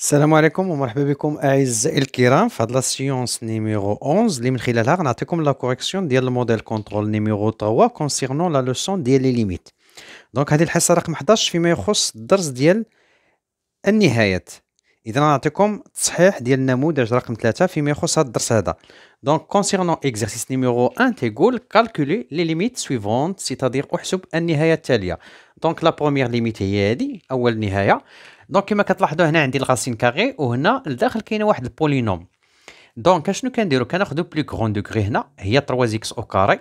السلام عليكم ومرحبا بكم اعزائي الكرام في هاد لا سيونس نيميرو 11 اللي من خلالها غنعطيكم لا كوريكسيون ديال الموديل كونترول نيميرو 3 كونسيرنون لا لوسون ديال لي ليميت دونك هذه الحصه رقم 11 فيما يخص الدرس ديال النهايات اذا غنعطيكم تصحيح ديال النموذج رقم 3 فيما يخص هذا الدرس هذا دونك كونسيرنون اكزرسيس نيميرو 1 تيقول كالكولي لي ليميت سويفونت سيتادير احسب النهايه التاليه دونك لا بروميير ليميت هي هذه اول نهايه دونك كما كتلاحظوا هنا عندي الغاسين كاري وهنا لداخل كاينه واحد البولينوم دونك اشنو كنديرو كناخدو بلو كغون دوغري هنا هي 3 اكس او كاري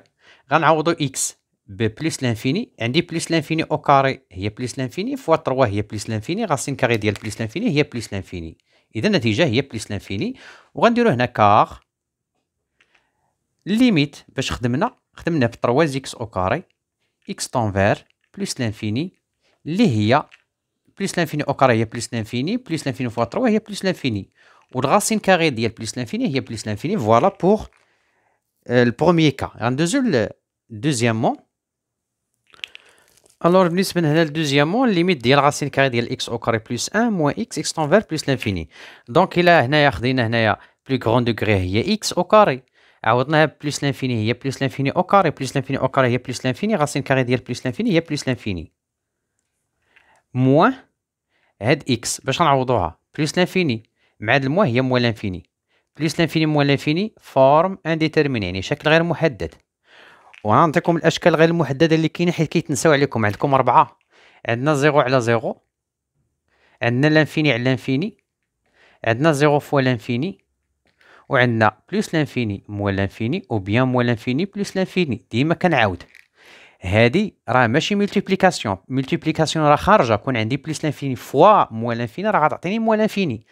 غنعوضو اكس بلس لانفيني عندي بلس لانفيني او كاري هي بلس لانفيني فوا 3 هي بلس لانفيني غاسين كاري ديال بلس لانفيني هي بلس لانفيني اذا النتيجه هي بلس لانفيني وغنديرو هنا كار ليميت باش خدمنا خدمنا ب 3 اكس او كاري اكس طونفير بلس لانفيني اللي هي Plus l'infini au carré, il y a plus l'infini. Plus l'infini fois 3, il y a plus l'infini. Ou racine carrée, il plus l'infini, il y a plus l'infini. Voilà pour le premier cas. En deuxième, deuxièmement, alors, le deuxième deuxièmement, limite de la racine carrée, de x au carré plus 1, moins x tend vers plus l'infini. Donc, il y a plus grand degré, y x au carré. Il plus l'infini, il y a plus l'infini au carré, plus l'infini au carré, il y a plus l'infini. Racine carrée, de plus l'infini, il y a plus l'infini. Moins. هاد اكس باش نعوضوها بلس لانفيني مع هاد الموا هي موا لانفيني بلس لانفيني موا لانفيني فورم انديترمين يعني شكل غير محدد وغنعطيكم الاشكال غير المحدده اللي كاينه حيت كيتنساو عليكم عندكم ربعه عندنا زيرو على زيرو عندنا لانفيني على لانفيني عندنا زيرو فوا لانفيني وعندنا بلس لانفيني موا لانفيني وبيان موا لانفيني بلس لانفيني ديما كنعاود هادي راه ماشي ملتيبليكاسيون ملتيبليكاسيون راه خارجه كون عندي بليس لانفيني فوا موا لانفيني راه غتعطيني موا لانفيني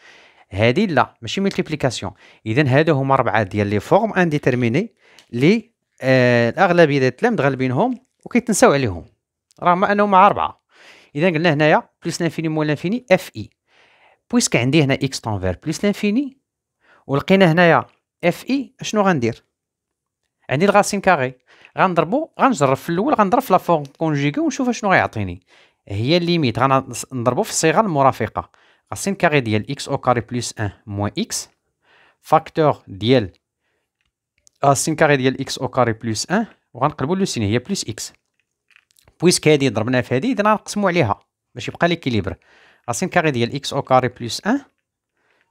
هادي لا ماشي ملتيبليكاسيون اذا هادو هما اربعه ديال لي فورم انديتيرميني لي آه الاغلبيه ديال التلامد غالبينهم وكيتنساو عليهم رغم انهم اربعه اذا قلنا هنايا بليس لانفيني موا لانفيني اف اي e. بويسك عندي هنا اكس تونفير بليس لانفيني ولقينا هنايا اف اي e، اشنو غندير عندي الغاسين كاغي غنضربو غنجرب في الاول غنضرب في لا فورم كونجيغي ونشوف اشنو غيعطيني هي الليميت غنضربو في الصيغه المرافقه غاسين كاري ديال اكس او كاري بلس 1 موان اكس فاكتور ديال السين كاري ديال اكس او كاري بلس 1 وغنقلبو لو سين هي بلس اكس بويسك هادي ضربناها في هادي اذا غنقسموا عليها باش يبقى ليكيليبر السين كاري ديال اكس او كاري بلس 1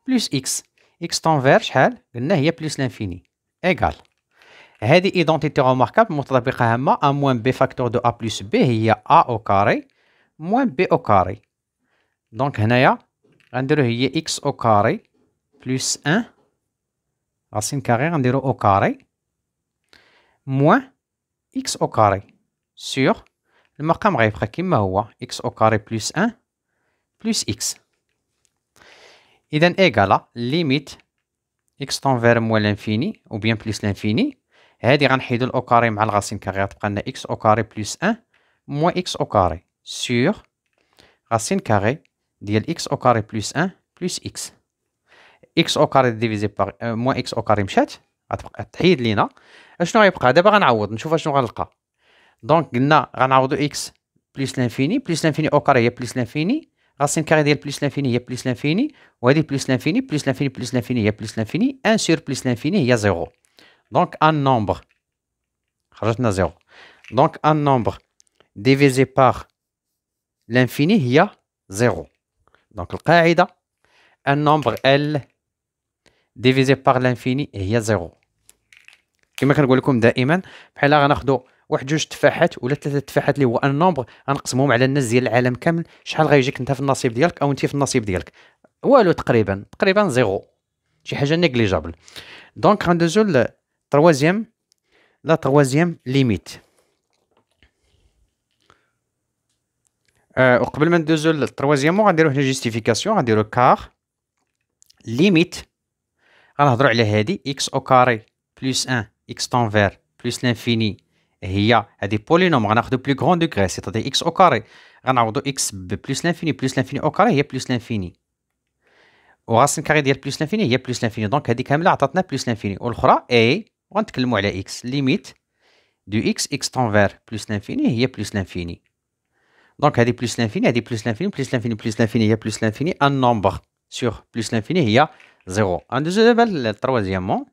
بلس اكس اكس تنفير شحال قلنا هي بلس لانفيني ايكال Cette identité remarquable est appliquée à A moins B facteur de A plus B, il y a A au carré moins B au carré. Donc, on a x au carré plus 1, racine carrée, on au carré, moins x au carré sur le marqueur qui est x au carré plus 1 plus x. Donc, c'est égal à la limite x tend vers moins l'infini ou bien plus l'infini. هادي غنحيدو الاوكاري مع الغاسين كاري غتبقى لنا اكس اوكاري بلس 1 موا اكس اوكاري سيغ سور غاسين كاري ديال اكس اوكاري بلس 1 بلس اكس اكس اوكاري ديفيزي باغ أه، موا اكس اوكاري مشات غتبقى تحيد لينا اشنو غيبقى دابا غنعوض نشوف اشنو غنلقى دونك قلنا غنعوضو اكس بلس لانفيني بلس لانفيني اوكاري هي بلس لانفيني غاسين كاري ديال بلس لانفيني هي بلس لانفيني وهادي بلس لانفيني بلس لانفيني بلس لانفيني هي بلس لانفيني ان سور بلس لانفيني هي زيرو Donc, un nombre. Donc, un nombre divisé par l'infini, il y a 0. Donc, le un nombre L divisé par l'infini, il y a 0. كما كنقول لكم دائما بحال غناخذوا واحد جوج تفاحات ولا ثلاثه تفاحات اللي هو ان نومبر غنقسمهم على الناس ديال العالم كامل شحال غيجيك انت في النصيب ديالك او انت في النصيب ديالك والو تقريبا تقريبا زيرو شي حاجه نيجليجابل دونك غندوزو Troisième, la troisième limite. وقبل euh, ما ندوزو للتروازيام غنديرو هنا جيستيفيكاسيون غنديرو كار ليميت غنهضرو على هادي اكس او كاري بلس ان اكس تانفير بلس لانفيني هي هادي بولينوم غناخدو بلو كغون دوغري سيتادي اكس او كاري غنعوضو اكس بلس لانفيني بلس لانفيني او كاري هي بلس لانفيني وغاسن كاري ديال بلس لانفيني هي بلس لانفيني دونك هادي كامله عطاتنا بلس لانفيني والاخرى اي la x limite du x x tend vers plus l'infini il y a plus l'infini donc il y a plus l'infini il plus l'infini plus l'infini plus l'infini il plus l'infini un nombre sur plus l'infini il y a 0. en deuxième le troisièmement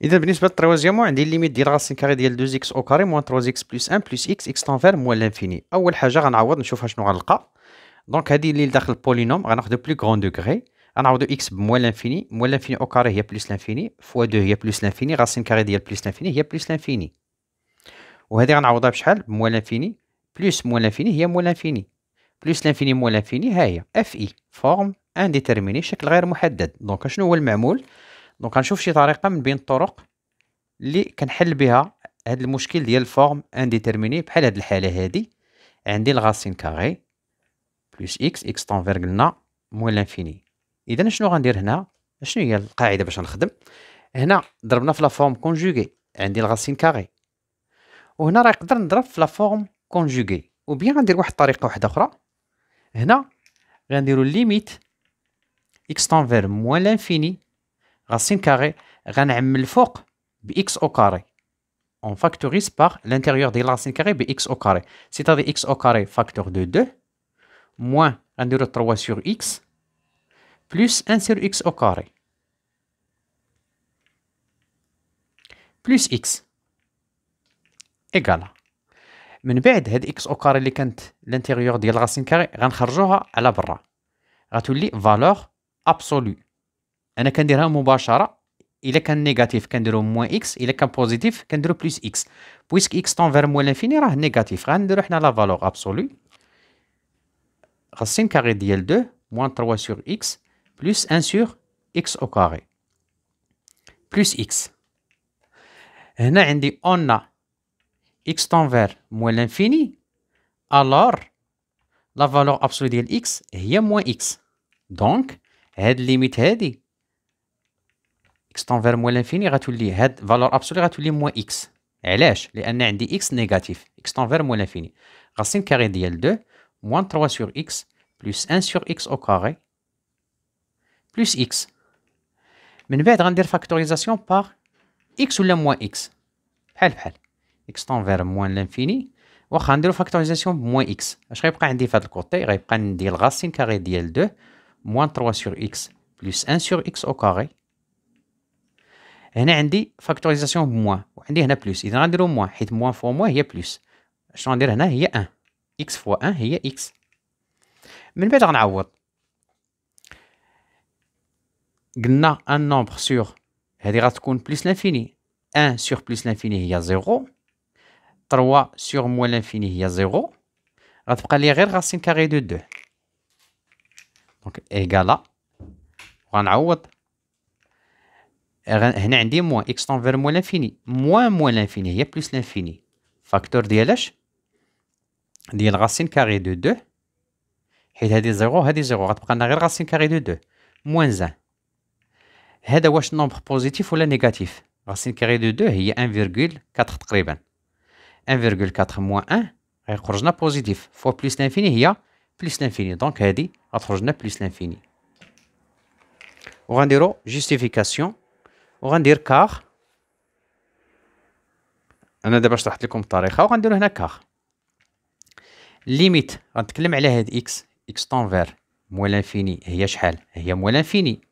il y a sûr limite de racine carrée de deux x au carré moins 3 x plus 1, plus x x tend vers moins l'infini a donc il y a le polynôme de plus grand degré غنعوضو اكس بموال لانفيني موال لانفيني او كاري هي بلس لانفيني فوا دو هي بلس لانفيني غاسين كاري ديال بلس لانفيني هي بلس لانفيني وهادي غنعوضها بشحال بموال لانفيني بلس موال لانفيني هي موال لانفيني بلس لانفيني موال لانفيني ها هي اف اي فورم انديتيرميني شكل غير محدد دونك شنو هو المعمول دونك غنشوف شي طريقه من بين الطرق اللي كنحل بها هاد المشكل ديال الفورم انديتيرميني بحال هاد الحاله هادي عندي الغاسين كاري بلس اكس اكس طونفير قلنا موال لانفيني اذا شنو غندير هنا شنو هي القاعده باش نخدم هنا ضربنا في لا فورم كونجوغي عندي الغاسين كاري وهنا راه نقدر نضرب في لا فورم كونجوغي وبيان غندير واحد الطريقه واحده اخرى هنا غنديرو ليميت اكس تنفير موان لانفيني غاسين كاري غنعمل الفوق باكس او كاري اون factorise باغ لانتيريور ديال la كاري carrée de x au carré. C'est-à-dire x دو carré facteur 3 plus 1 sur x au carré plus x égale. Mais b x au carré l'intérieur de la racine au carré, elle a toujours la valeur absolue. Et quand on dit c'est peu plus chère, il est négatif, il est positif, il est plus x. Puisque x tend vers moins l'infini, il est négatif, il a la valeur absolue. Racine au carré de 2, moins 3 sur x, plus 1 sur x au carré plus x. on a x tend vers moins l'infini, alors la valeur absolue de x est moins x. Donc, cette limite x tend vers moins l'infini la valeur absolue moins x. علاش لان عندي x négatif x tend vers moins l'infini. Racine carré de l 2 moins 3 sur x plus 1 sur x au carré plus x. Mais nous devons faire la factorisation par x ou moins x. X tend vers moins l'infini. Nous devons faire la factorisation moins x. Je ne sais pas si on a fait le côté. racine carré de 2 Moins 3 sur x plus 1 sur x au carré. Nous devons faire la factorisation moins. Nous devons faire plus. Nous devons moins. moins fois moins, il plus. Je vais faire 1, x fois 1, il y a x. Nous devons faire la قلنا ان نومبر سور هذه غتكون بليس لانفيني ان سور بليس لانفيني هي زيرو تروا سور موان لانفيني هي زيرو غتبقى لي غير غاسين كاري دو دو دونك ايكالا غنعوض هنا عندي موان اكس تنفير موان لانفيني موان موان لانفيني هي بليس لانفيني فاكتور ديالاش ديال غاسين كاري دو دو حيت هادي زيرو هادي زيرو غتبقى لنا غير غاسين كاري دو دو موان زان هذا واش نومبر بوزيتيف ولا نيجاتيف راسين كاري دو دو هي 1.4 تقريبا 1.4 موان 1 غيخرجنا بوزيتيف فوا بليس لانفيني هي بليس لانفيني دونك هادي غتخرجنا بليس لانفيني وغنديرو جيستيفيكاسيون وغندير كار انا دابا شرحت لكم الطريقه وغنديرو هنا كار ليميت غنتكلم على هاد اكس اكس فير موال انفيني هي شحال هي موال انفيني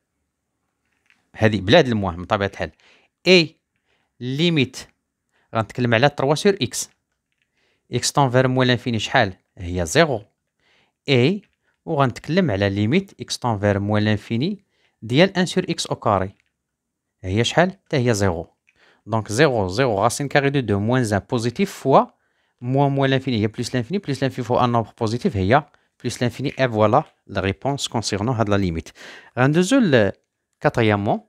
هذه بلاد المواه من طبيعه الحال اي ليميت غنتكلم على 3 سور اكس اكس فير موا لانفيني شحال هي زيرو اي وغنتكلم على ليميت اكس فير موا لانفيني ديال ان سور اكس او كاري هي شحال حتى هي زيرو دونك زيرو زيرو راسين كاري دو دو موان ان بوزيتيف فوا موان موان لانفيني هي بلوس لانفيني بلوس لانفيني فوا ان نومبر بوزيتيف هي بلوس لانفيني اي فوالا لا ريبونس كونسيرنون هاد لا ليميت غندوزو كاتريامون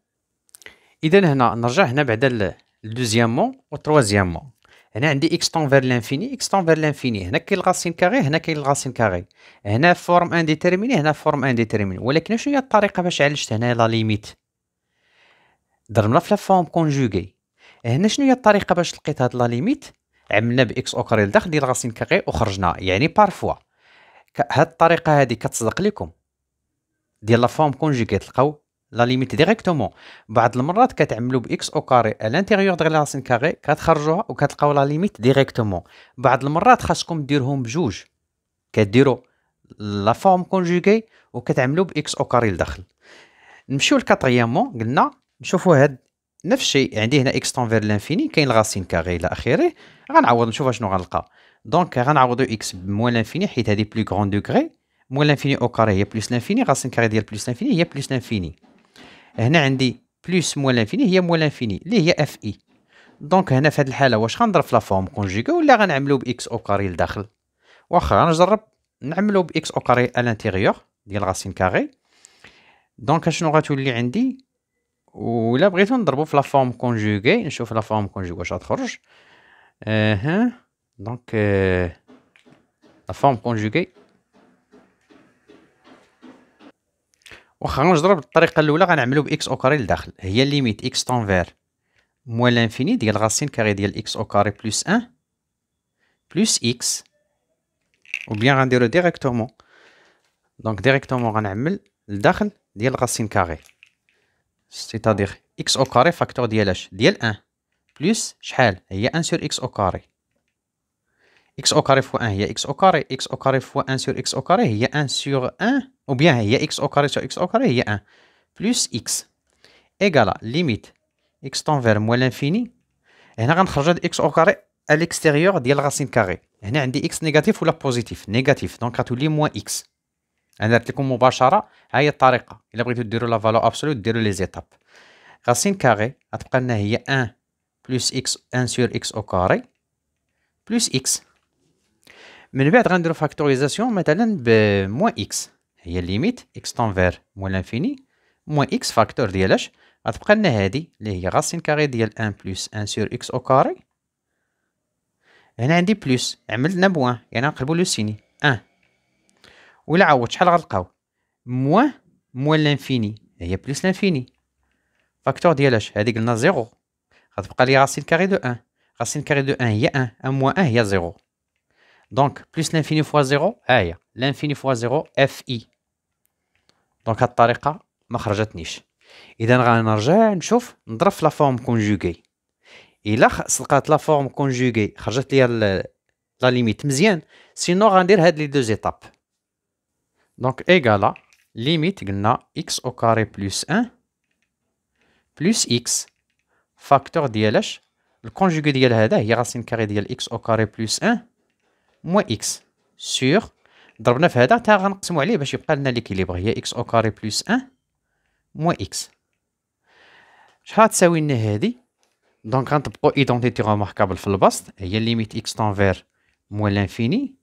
اذا هنا نرجع هنا بعد الدوزيامون والتروازيامون هنا عندي اكس طون فير لانفيني اكس طون فير لانفيني هنا كاين الغاسين كاري هنا كاين الغاسين كاري هنا فورم انديتيرميني هنا فورم انديتيرميني ولكن شنو هي الطريقه باش عالجت هنا لا ليميت ضربنا في لا فورم كونجوغي هنا شنو هي الطريقه باش لقيت هاد لا ليميت عملنا باكس او لداخل ديال الغاسين كاري وخرجنا يعني بارفوا هاد الطريقه هادي كتصدق لكم ديال لا فورم كونجوغي تلقاو لا ليميت ديريكتومون بعض المرات كتعملوا باكس او كاري على الانتيريور دو لاسين كاري كتخرجوها وكتلقاو لا ليميت ديريكتومون بعض المرات خاصكم ديرهم بجوج كديروا لا فورم كونجوغي وكتعملوا باكس او كاري لداخل نمشيو لكاتريامون قلنا نشوفوا هاد نفس الشيء عندي هنا اكس تنفير لانفيني كاين لاسين كاري الى اخره غنعوض نشوف شنو غنلقى دونك غنعوضو اكس بموان لانفيني حيت هادي بلو كغون دوغري موان لانفيني او كاري هي بلوس لانفيني غاسين كاري ديال بلوس لانفيني هي بلوس لانفيني هنا عندي بلس موال لانفيني هي موال لانفيني اللي هي اف اي دونك هنا في هذه الحاله واش غنضرب في لا فورم كونجيغي ولا غنعملو باكس او كاري لداخل واخا غنجرب نعملو باكس او كاري ا لانتيغيور ديال غاسين كاري دونك اشنو غتولي عندي ولا بغيتو نضربو في لا فورم كونجوغي نشوف لا فورم كونجوغي واش غتخرج اها دونك لا فورم كونجوغي واخا غنجرب الطريقه الاولى غنعملو باكس او كاري لداخل هي ليميت اكس تنفير موان لانفيني ديال غاسين كاري ديال اكس او كاري بلس ان بلس اكس او بيان غنديرو ديريكتومون دونك ديريكتومون غنعمل لداخل ديال غاسين كاري سيتادير اكس او كاري فاكتور ديال اش ديال ان بلس شحال هي ان سور اكس او كاري اكس او كاري فوا ان هي اكس او كاري اكس او كاري فوا ان سور اكس او كاري هي ان سور ان ou bien هي x au carré sur x au carré هي 1 بلس x égale limite x tend vers moins l'infini هنا غنخرج هاد x au carré à l'extérieur ديال الراسين كاري هنا عندي x نيجاتيف ولا بوزيتيف نيجاتيف دونك غتولي موان x انا درت لكم مباشره ها هي الطريقه الا بغيتو ديروا لا فالو ابسولو ديروا لي زيتاب راسين كاري غتبقى لنا هي 1 بلس x 1 sur x au carré بلس x من بعد غنديرو فاكتوريزاسيون مثلا بموان x هي ليميت اكس تنفير مو لانفيني مو اكس فاكتور ديال اش غتبقى لنا هادي اللي هي راسين كاري ديال ان بلس ان سور اكس او كاري هنا عندي بلس عملنا بوان يعني غنقلبو لو سيني ان الى عوض شحال غنلقاو مو مو لانفيني هي بلس لانفيني فاكتور ديال اش هادي قلنا زيرو غتبقى لي راسين كاري دو ان راسين كاري دو ان هي ان ان موان ان هي زيرو دونك بلس لانفيني فوا زيرو ها هي لانفيني فوا زيرو اف اي دونك هاد الطريقه ما خرجتنيش اذا غنرجع نشوف نضرب في لا فورم كونجوغي الا سلقات لا فورم كونجوغي خرجت لي لا ليميت مزيان سينو غندير هاد لي دو زيتاب دونك ايغالا ليميت قلنا اكس او كاري بلس 1 بلس اكس فاكتور ديال اش الكونجوغي ديال هذا هي راسين كاري ديال اكس او كاري بلس 1 موان اكس سور ضربنا في هذا حتى غنقسمو عليه باش يبقى لنا ليكيليبغ هي اكس او كاري بلس ان موان اكس شحال تساوي لنا هادي دونك غنطبقو ايدونتيتي غوماركابل في البسط هي ليميت اكس تنفير موان لانفيني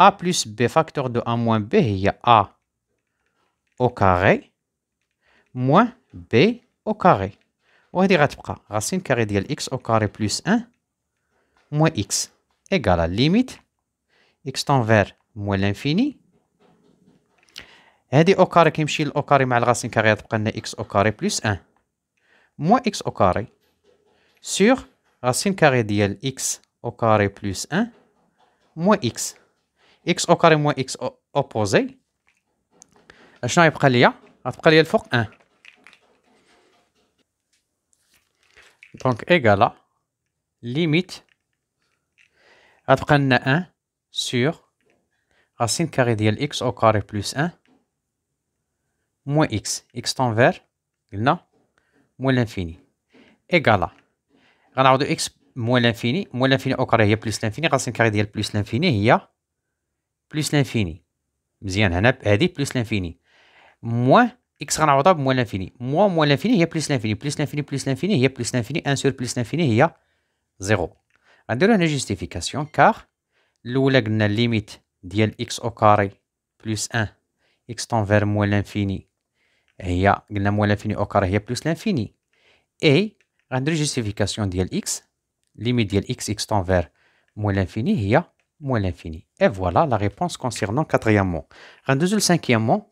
ا بلس بي فاكتور دو ا موان بي هي ا او كاري موان بي او كاري وهادي غتبقى غاسين كاري ديال اكس او كاري بلس ان موان اكس ايكالا ليميت اكس تنفير موال انفيني هادي او كاري كيمشي للاو كاري مع الغاسين كاري تبقى لنا اكس او كاري بلس ان موان اكس او كاري سور غاسين كاري ديال اكس او كاري بلس ان موان اكس اكس او كاري موا اكس اوبوزي اشنو غيبقى ليا غتبقى ليا الفوق ان دونك ايكالا ليميت غتبقى لنا ان سور راسين كاري ديال اكس او كاري بلس ان موان اكس اكس تنفير قلنا موان لانفيني ايكالا غنعوضو اكس موان لانفيني موان لانفيني او كاري هي بلس لانفيني راسين كاري ديال بلس لانفيني هي بلس لانفيني مزيان هنا هادي بلس لانفيني موان اكس غنعوضها بموان لانفيني موان موان لانفيني هي بلس لانفيني بلس لانفيني بلس لانفيني هي بلس لانفيني ان سور بلس لانفيني هي زيرو غنديرو هنا جيستيفيكاسيون كار الاولى قلنا ليميت Diel x au carré plus 1 x tend vers moins l'infini Il y a moins l'infini au carré plus l'infini et la justification ديال x limite ديال x x tend vers moins l'infini il y a moins l'infini et voilà la réponse concernant quatrièmement faire le mot.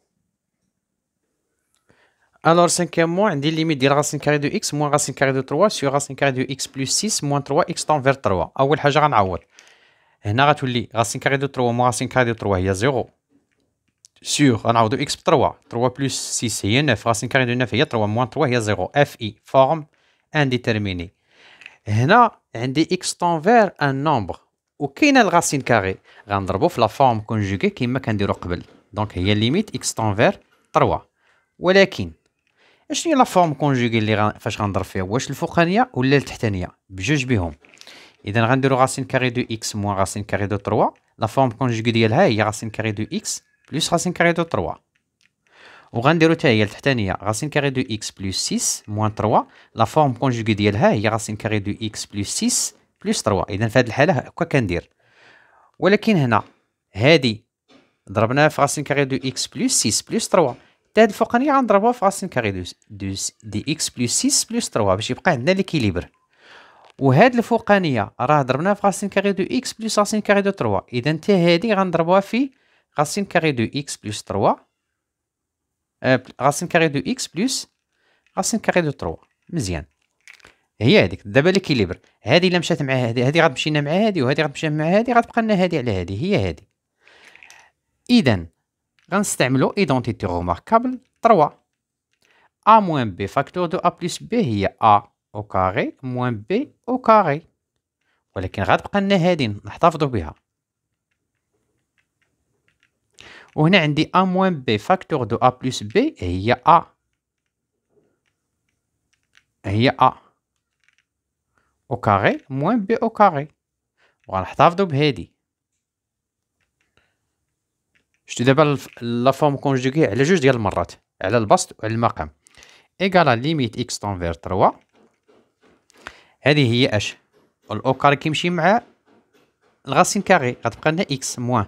alors cinquièmement dit limite de racine carré de x moins racine carré de 3 sur racine carré de x plus 6 moins 3 x tend vers 3 اول un غنعوض هنا غتولي غاسين كاري دو 3 موان غاسين كاري دو 3 هي زيرو سيغ غنعوضو اكس ب 3 3 بلس 6 هي 9 غاسين كاري دو 9 هي 3 موان 3 هي زيرو اف اي فورم انديتيرميني هنا عندي اكس تونفير ان نومبر وكاينه الغاسين كاري غنضربو في لا فورم كونجوكي كيما كنديرو قبل دونك هي ليميت اكس تونفير 3 ولكن اشنو هي لا فورم كونجوكي اللي فاش غنضرب فيها واش الفوقانيه ولا التحتانيه بجوج بهم اذا غنديرو راسين كاري دو اكس موان راسين كاري دو 3 لا فورم كونجيغي ديالها هي راسين كاري دو اكس بلس راسين كاري دو 3 وغنديرو حتى هي التحتانيه راسين كاري دو اكس بلس 6 موان 3 لا فورم كونجيغي ديالها هي راسين كاري دو اكس بلس 6 بلس 3 اذا في هذه الحاله هكا كندير ولكن هنا هادي ضربناها في راسين كاري دو اكس بلس 6 بلس 3 تا هاد الفوقانيه غنضربوها في راسين كاري دو دي اكس بلس 6 بلس 3 باش يبقى عندنا ليكيليبر وهاد الفوقانيه راه ضربناها في غاسين كاري دو اكس بلس غاسين كاري دو 3 اذا حتى هادي غنضربوها في غاسين كاري دو اكس بلس 3 آه، غاسين كاري دو اكس بلس غاسين كاري دو 3 مزيان هي هذيك دابا ليكيليبر هذه الا مشات مع هذه هذه لنا مع هذه وهذه غتمشي مع هذه غتبقى لنا هذه على هذه هي هذه اذا غنستعملو ايدونتيتي روماركابل 3 ا موان بي فاكتور دو ا بلس بي هي ا او كاري موان بي او كاري ولكن غتبقى لنا هادي نحتفظوا بها وهنا عندي ا موان بي فاكتور دو ا بلس بي هي ا هي ا او كاري موان بي او كاري وغنحتفظوا بهادي شتو دابا لا فورم كونجوغي على جوج ديال المرات على البسط وعلى المقام ايكالا ليميت اكس تنفير 3 هذه هي اش الاو كاري كيمشي مع الغاسين كاري غتبقى لنا اكس موان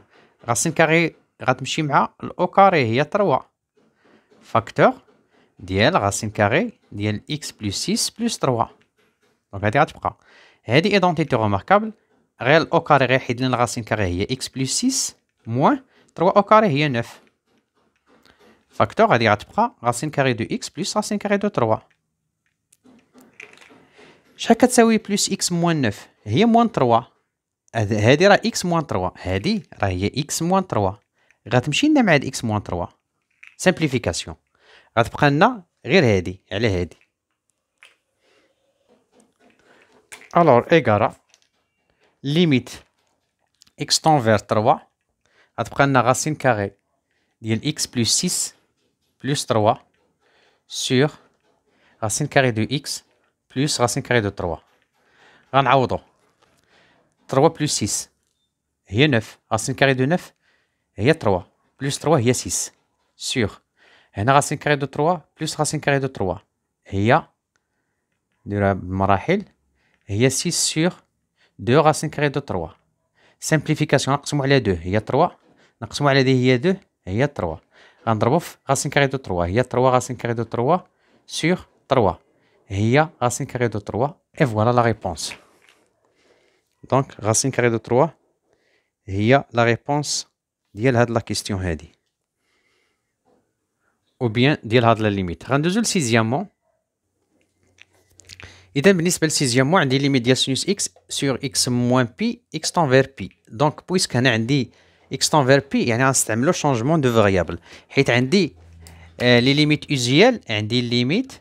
غاسين كاري غتمشي مع الاو كاري هي 3 فاكتور ديال غاسين كاري ديال اكس بلس 6 بلس 3 دونك هذه غتبقى هذه ايدونتيتي ريماركابل غير الاو كاري غيحيد لنا الغاسين كاري هي اكس بلس 6 موان 3 او كاري هي 9 فاكتور غادي غتبقى غاسين كاري دو اكس بلس غاسين كاري دو 3 شحال كتساوي بلس اكس موان 9 هي موان 3 هادي راه اكس موان 3 هادي راه هي اكس موان 3 غتمشي لنا مع هاد اكس موان 3 سامبليفيكاسيون غتبقى لنا غير هادي على هادي الور ايكارا ليميت اكس تونفير 3 غتبقى لنا غاسين كاري ديال اكس بلس 6 بلس 3 سور غاسين كاري دو اكس plus racine carrée de 3. On 2 3 plus 6, il 9. Racine carrée de 9, et 3. Plus 3, il y 6. Sur. On de 3, plus racine carrée de 3. et de la il y 6 sur 2 racine de 3. Simplification, on 2, il 3. 2, il 3. On de 3, il 3 de 3 sur 3. Il y a racine carrée de 3. Et voilà la réponse. Donc, racine carrée de 3. Il y a la réponse. Il y la question. Ou bien, il y a la limite. Rendez-vous le sixième mot. Il a la limite de x sur x moins pi, x tend vers pi. Donc, y a dit x tend vers pi, il y a un changement de variable. Il y a la limite un la limite.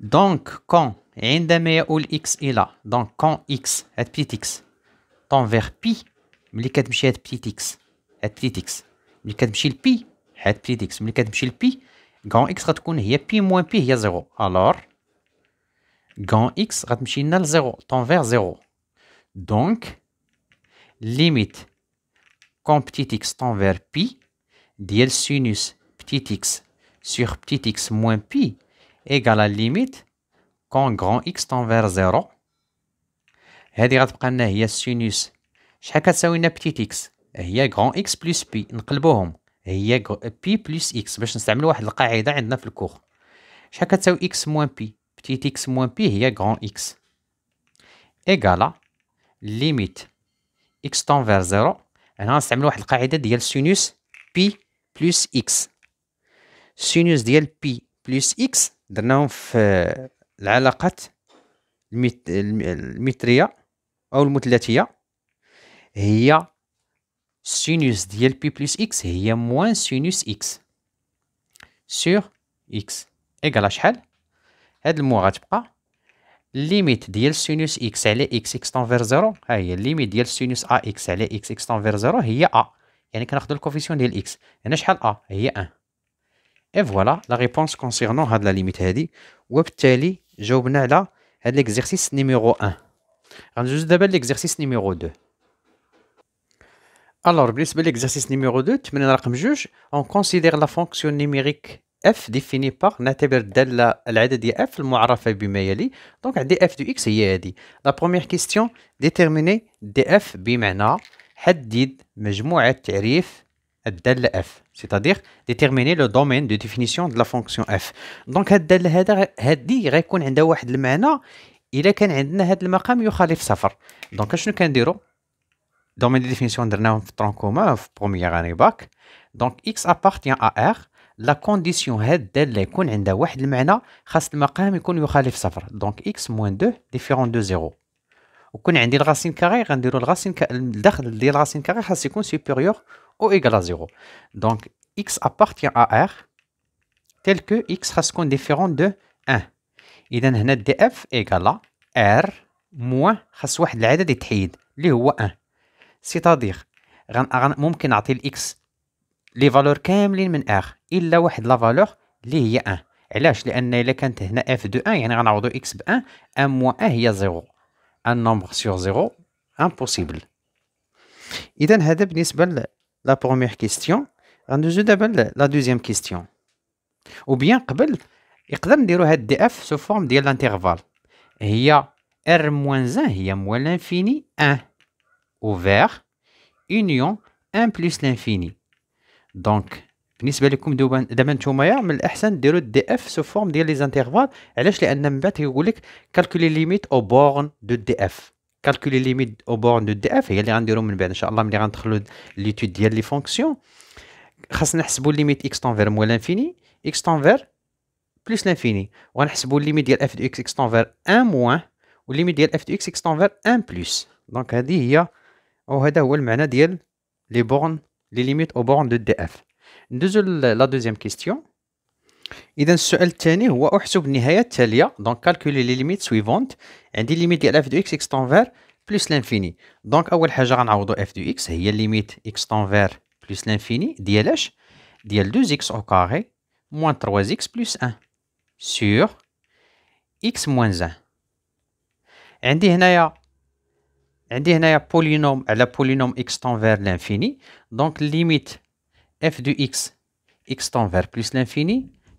donc quand x il donc quand x petit x tend vers pi petit x petit x pi petit x pi quand x pi moins pi a 0. alors quand x tend vers 0, donc limite quand petit x tend vers pi de sinus petit x sur petit x moins pi ايكال ليميت كون غران اكس تنفير زيرو هادي غتبقى لنا هي السينوس شحال كتساوي لنا بتيت اكس هي غران اكس بلس بي نقلبوهم هي بي بلس اكس باش نستعمل واحد القاعده عندنا في الكور شحال كتساوي اكس موان بي بتيت اكس موان بي هي غران اكس ايكالا ليميت اكس فير زيرو هنا غنستعمل واحد القاعده ديال سينوس بي بلس اكس سينوس ديال بي بلس اكس درناهم في العلاقات المت... المتريه او المثلثيه هي سينوس ديال بي بلس اكس هي موان سينوس اكس سور اكس ايكالا شحال هاد المو غتبقى ليميت ديال سينوس اكس على اكس اكس تنفير زيرو ها هي ليميت ديال سينوس ا اكس على اكس اكس تنفير زيرو هي ا يعني كناخدو الكوفيسيون ديال اكس هنا شحال ا هي ان Et voilà la réponse concernant la limite هذه وبالتالي جاوبنا على هذا ليكزيرسيس نيميرو 1 غندوز دابا ليكزيرسيس نيميرو 2 Alors, بالنسبة ليكزيرسيس نيميرو 2 تمنى رقم 2 on considère la fonction numérique f définie par نعتبر الدالة العددية f المعرفة بما يلي donc عندي f de x هي هذه la première question déterminer df بمعنى حدد مجموعة تعريف الدالة f c'est-à-dire déterminer le domaine de définition de la fonction f دونك هاد الدالة هذا هادي غيكون عندها واحد المعنى الا كان عندنا هاد المقام يخالف صفر دونك شنو كنديرو domaine de définition درناهم في طرون commun في بروميير اني باك دونك x appartient à r لا كونديسيون هاد الداله يكون عندها واحد المعنى خاص المقام يكون يخالف صفر دونك x موان 2 ديفيرون دو زيرو وكون عندي الغاسين كاري غنديرو الغاسين الدخل ديال الغاسين كاري خاص يكون سوبيريور ou égal à 0. Donc, x appartient à R tel que x sera différent de 1. إذا هنا df إيكالا R موان خاص واحد العدد يتحيد اللي هو 1 سيتادير ممكن نعطي لإكس لي فالور كاملين من R إلا واحد لا فالور اللي هي 1 علاش لأن إلا كانت هنا f دو 1 يعني غنعوضو إكس ب 1 1 موان 1 هي 0 un nombre sur 0 impossible إذا هذا بالنسبة لا بروميير كيستيون غندوزو دابا لا دوزيام كيستيون او بيان قبل يقدر نديرو هاد دي اف سو فورم ديال لانتيغفال هي ار موان زان هي موان لانفيني 1 اوفير union ان بليس لانفيني دونك بالنسبه لكم دابا نتوما من الاحسن ديروا دي اف سو فورم ديال لي زانتيرفال علاش لان من بعد يقول لك كالكولي ليميت او بورن دو دي اف Calculer les limites aux bornes de DF et ben, les limites aux bornes de DF. Nous allons voir l'étude de fonctions. fonction. Nous allons voir si les limites x tendent vers moins l'infini, x tendent vers plus l'infini. Nous allons voir si les limites de f de x tendent vers 1 moins, ou les limites de f de x tendent vers 1 plus. Donc, nous allons voir des limites aux bornes de DF. la deuxième question. اذا السؤال الثاني هو احسب النهايه التاليه دونك كالكولي لي ليميت سويفونت عندي ليميت ديال اف دو اكس اكس فير بلس لانفيني دونك اول حاجه غنعوضو اف دو اكس هي ليميت اكس فير بلس لانفيني ديال اش ديال 2 اكس او كاري موان 3 اكس بلس 1 سور اكس موان 1 عندي هنايا عندي هنايا بولينوم على بولينوم اكس فير لانفيني دونك ليميت اف دو اكس اكس فير بلس لانفيني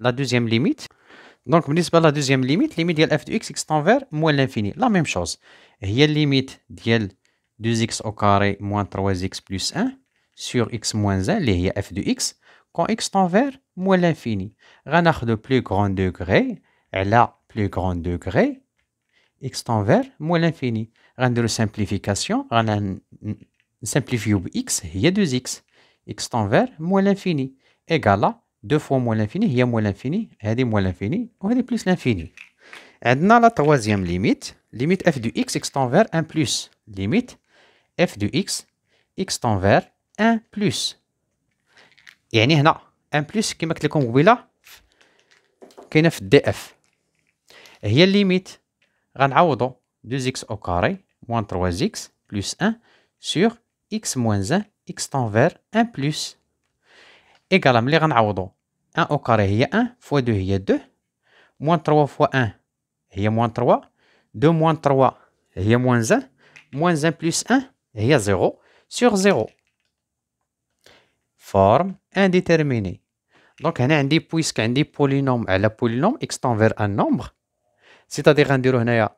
la deuxième limite. Donc, pas la deuxième limite, limite de f de x x vers moins l'infini. La même chose. la limite de 2x au carré moins 3x plus 1 sur x moins 1 y a f de x quand x tend vers moins l'infini. de plus grand degré la plus grand degré x tend vers moins l'infini. une simplification غنsimplifier par x a 2x x tend vers moins l'infini égale à دو فوا موان لانفيني هي موان لانفيني هادي موان لانفيني وهادي بلوس لانفيني عندنا لا توازيام ليميت ليميت اف دو اكس اكس تنفير ان بلوس ليميت اف دو اكس اكس تنفير ان بلوس يعني هنا ان بلوس كيما قلت لكم قبيله كاينه في الدي اف هي ليميت غنعوضو دو اكس او كاري موان تروا اكس بلوس ان سور اكس موان زان اكس تنفير ان بلوس 1 au carré, il y a 1, fois 2, il y a 2, moins 3 fois 1, il y a moins 3, 2 moins 3, il y moins 1, moins 1 plus 1, il y a 0, sur 0. Forme indéterminée. Donc, on a dit, puisqu'on polynôme à la polynôme, x vers un nombre, c'est-à-dire on a une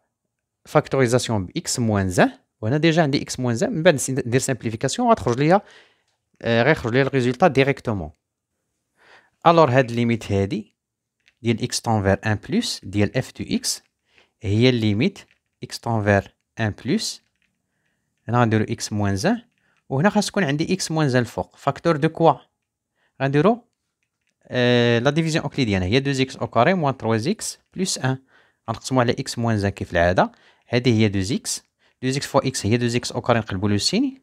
factorisation x moins 1, on a déjà des x moins 1, mais simplification, on va le résultat directement. الور هاد ليميت هادي ديال اكس تنفير ان بلس ديال اف دو اكس هي ليميت اكس تنفير ان بلس هنا غنديرو اكس موان زان وهنا خاص تكون عندي اكس موان زان الفوق فاكتور دو كوا غنديرو آه لا ديفيزيون اوكليديان هي 2 اكس او كاري موان 3 اكس بلس 1 غنقسمو على اكس موان زان كيف العاده هادي هي 2 اكس 2 اكس فوا اكس هي 2 اكس او كاري نقلبو لو سيني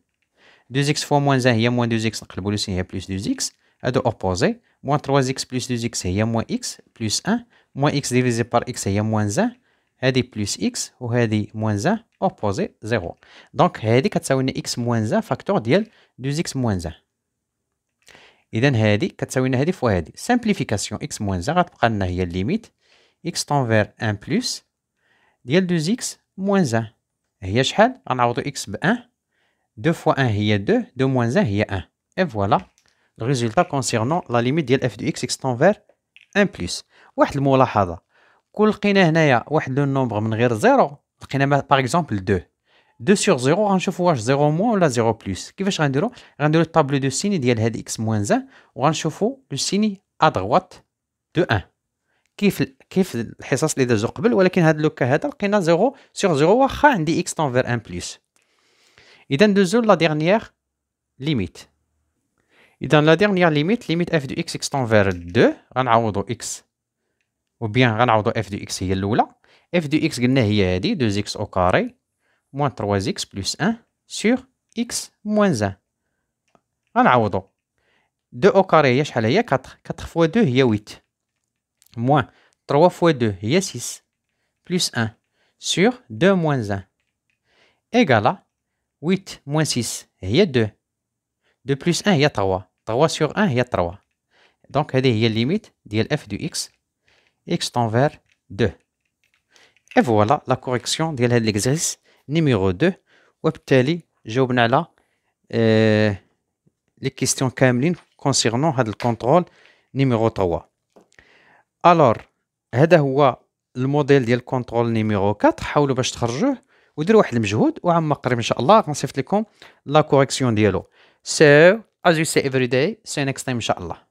2 اكس فوا موان زان هي موان 2 اكس نقلبو لو سيني هي بلس 2 اكس هادو اوبوزي moins 3x plus 2x c'est moins x plus 1 moins x divisé par x c'est moins 1 هذه plus x وهذه moins 1 opposé 0 Donc, هذه كتساوي x moins 1 facteur ديال 2x moins 1 اذا هذه كتساوي لنا هذه فوا هذه simplification x moins 1 On غتبقى لنا هي limite. x vers 1 plus ديال 2x moins 1 هي on a x ب 1 2 fois 1 c'est 2 2 moins 1 c'est 1 et voilà ريزولتا كونسيرنون لا ليميت ديال اف دو اكس اكستون فير ان بلس واحد الملاحظه كل لقينا هنايا واحد لو نومبر من غير زيرو لقينا باغ اكزومبل دو دو سيغ زيرو غنشوفو واش زيرو موان ولا زيرو بلس كيفاش غنديرو غنديرو طابلو دو سيني ديال هاد اكس موان زان وغنشوفو لو سيني ادغوات دو ان كيف كيف الحصص اللي دازو قبل ولكن هاد لوكا هذا لقينا زيرو سيغ زيرو واخا عندي اكس تنفير ان بلس اذا دوزو لا ديغنييغ ليميت اذا لا ديرنيير ليميت ليميت اف دو اكس اكستون فير 2 غنعوضو اكس وبيان غنعوضو اف دو اكس هي الاولى اف دو اكس قلنا هي هادي 2 اكس او كاري موان 3 اكس بلس 1 سور اكس موان 1 غنعوضو 2 او كاري هي شحال هي 4 4 فوا 2 هي 8 موان 3 فوا 2 هي 6 بلس 1 سور 2 موان 1 ايكالا 8 موان 6 هي 2 2 plus 1 y a 3. 3 sur 1 y a 3. Donc, il y a limite de f de x. X tend vers 2. Et voilà la correction de l'exercice numéro 2. Et peut-être que j'ai ouvert la question concernant le contrôle numéro 3. Alors, il le modèle du contrôle numéro 4. Ou il y a le contrôle numéro 4. Ou il y a le contrôle numéro 4. numéro 4. La correction So, as you say every day, see you next time, inshallah.